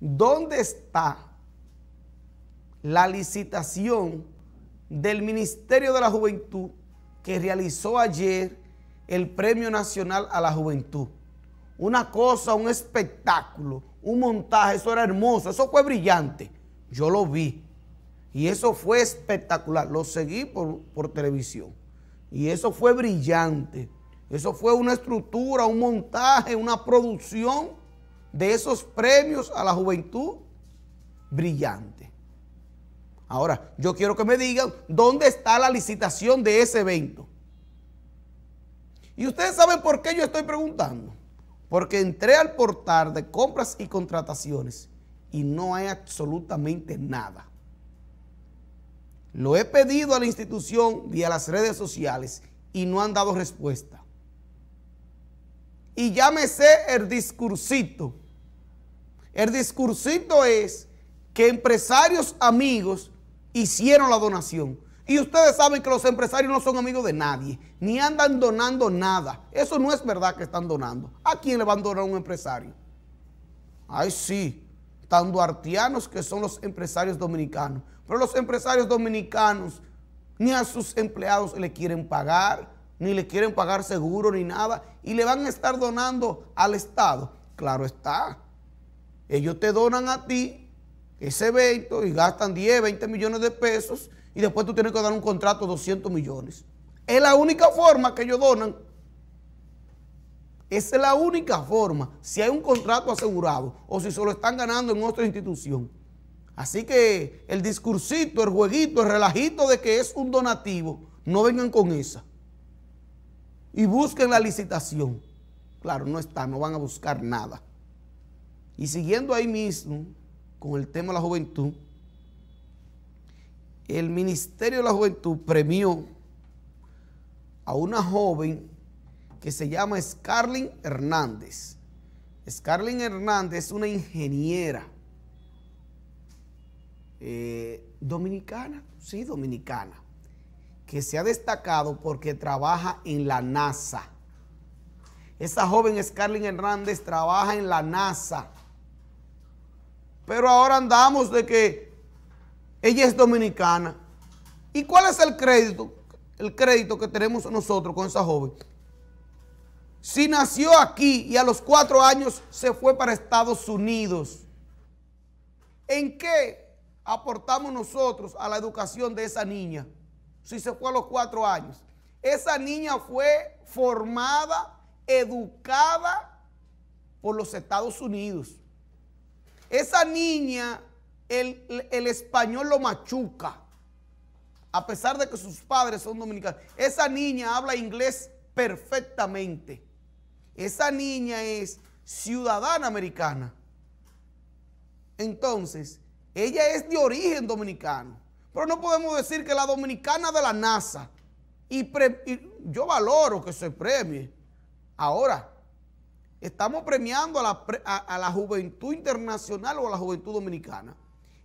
¿Dónde está la licitación del Ministerio de la Juventud que realizó ayer el Premio Nacional a la Juventud? Una cosa, un espectáculo, un montaje, eso era hermoso, eso fue brillante. Yo lo vi y eso fue espectacular, lo seguí por, por televisión y eso fue brillante. Eso fue una estructura, un montaje, una producción de esos premios a la juventud brillante. Ahora, yo quiero que me digan dónde está la licitación de ese evento. Y ustedes saben por qué yo estoy preguntando. Porque entré al portal de compras y contrataciones y no hay absolutamente nada. Lo he pedido a la institución vía las redes sociales y no han dado respuesta. Y llámese el discursito el discursito es que empresarios amigos hicieron la donación. Y ustedes saben que los empresarios no son amigos de nadie, ni andan donando nada. Eso no es verdad que están donando. ¿A quién le van a donar un empresario? Ay, sí, tan duartianos que son los empresarios dominicanos. Pero los empresarios dominicanos ni a sus empleados le quieren pagar, ni le quieren pagar seguro, ni nada. Y le van a estar donando al Estado. Claro está, ellos te donan a ti ese evento y gastan 10, 20 millones de pesos y después tú tienes que dar un contrato de 200 millones. Es la única forma que ellos donan. Esa es la única forma, si hay un contrato asegurado o si se lo están ganando en otra institución. Así que el discursito, el jueguito, el relajito de que es un donativo, no vengan con esa. Y busquen la licitación. Claro, no está, no van a buscar nada. Y siguiendo ahí mismo con el tema de la juventud, el Ministerio de la Juventud premió a una joven que se llama Scarlyn Hernández. Scarlyn Hernández es una ingeniera eh, dominicana, sí, dominicana, que se ha destacado porque trabaja en la NASA. Esa joven Scarlyn Hernández trabaja en la NASA pero ahora andamos de que ella es dominicana. ¿Y cuál es el crédito? El crédito que tenemos nosotros con esa joven. Si nació aquí y a los cuatro años se fue para Estados Unidos, ¿en qué aportamos nosotros a la educación de esa niña? Si se fue a los cuatro años. Esa niña fue formada, educada por los Estados Unidos. Esa niña, el, el español lo machuca, a pesar de que sus padres son dominicanos. Esa niña habla inglés perfectamente. Esa niña es ciudadana americana. Entonces, ella es de origen dominicano. Pero no podemos decir que la dominicana de la NASA, y, y yo valoro que se premie. Ahora, Estamos premiando a la, juventud internacional o a la juventud dominicana.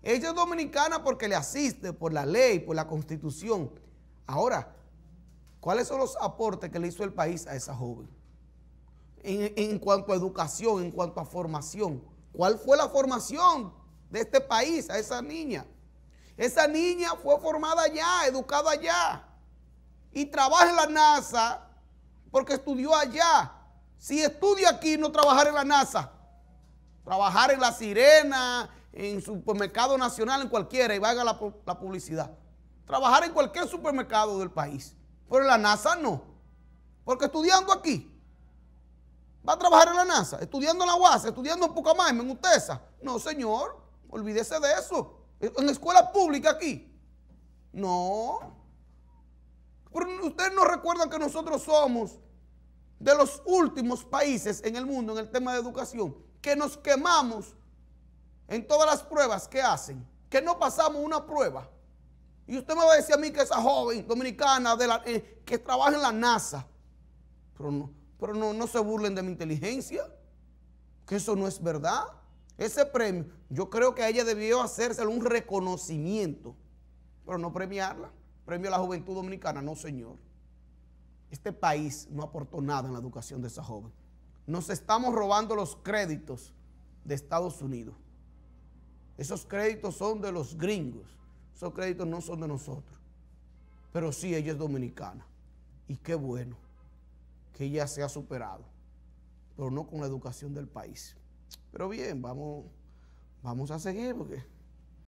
Ella es dominicana porque le asiste por la ley, por la constitución. Ahora, ¿cuáles son los aportes que le hizo el país a esa joven? En, en cuanto a educación, en cuanto a formación. ¿Cuál fue la formación de este país a esa niña? Esa niña fue formada allá, educada allá. Y trabaja en la NASA porque estudió allá. Si estudia aquí, no trabajar en la NASA. Trabajar en la sirena, en supermercado nacional, en cualquiera, y vaya la, publicidad. Trabajar en cualquier supermercado del país. Pero en la NASA no. Porque estudiando aquí, va a trabajar en la NASA, estudiando en la UAS, estudiando en Pucamayme, en UTESA. No, señor, olvídese de eso. En la escuela pública aquí. No. Pero ustedes no recuerdan que nosotros somos de los últimos países en el mundo en el tema de educación, que nos quemamos en todas las pruebas que hacen, que no pasamos una prueba. Y usted me va a decir a mí que esa joven dominicana eh, que trabaja en la NASA, pero, no, pero no, no se burlen de mi inteligencia, que eso no es verdad. Ese premio, yo creo que a ella debió hacerse un reconocimiento, pero no premiarla. Premio a la juventud dominicana, no señor. Este país no aportó nada en la educación de esa joven. Nos estamos robando los créditos de Estados Unidos. Esos créditos son de los gringos. Esos créditos no son de nosotros. Pero sí, ella es dominicana. Y qué bueno que ella se ha superado. Pero no con la educación del país. Pero bien, vamos, vamos a seguir porque...